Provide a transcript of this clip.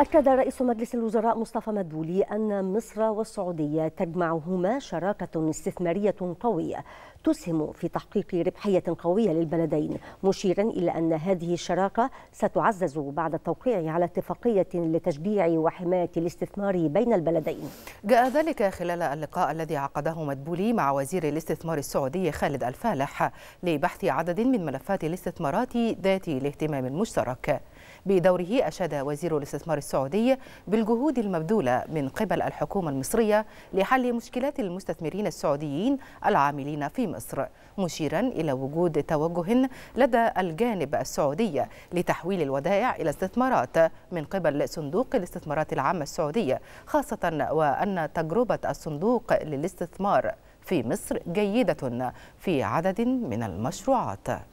أكد رئيس مجلس الوزراء مصطفى مدبولي أن مصر والسعودية تجمعهما شراكة استثمارية قوية تسهم في تحقيق ربحية قوية للبلدين مشيرا إلى أن هذه الشراكة ستعزز بعد التوقيع على اتفاقية لتشجيع وحماية الاستثمار بين البلدين جاء ذلك خلال اللقاء الذي عقده مدبولي مع وزير الاستثمار السعودي خالد الفالح لبحث عدد من ملفات الاستثمارات ذات الاهتمام المشترك بدوره أشاد وزير الاستثمار السعودي بالجهود المبذولة من قبل الحكومة المصرية لحل مشكلات المستثمرين السعوديين العاملين في مصر مشيرا إلى وجود توجه لدى الجانب السعودي لتحويل الودائع إلى استثمارات من قبل صندوق الاستثمارات العامة السعودية خاصة وأن تجربة الصندوق للاستثمار في مصر جيدة في عدد من المشروعات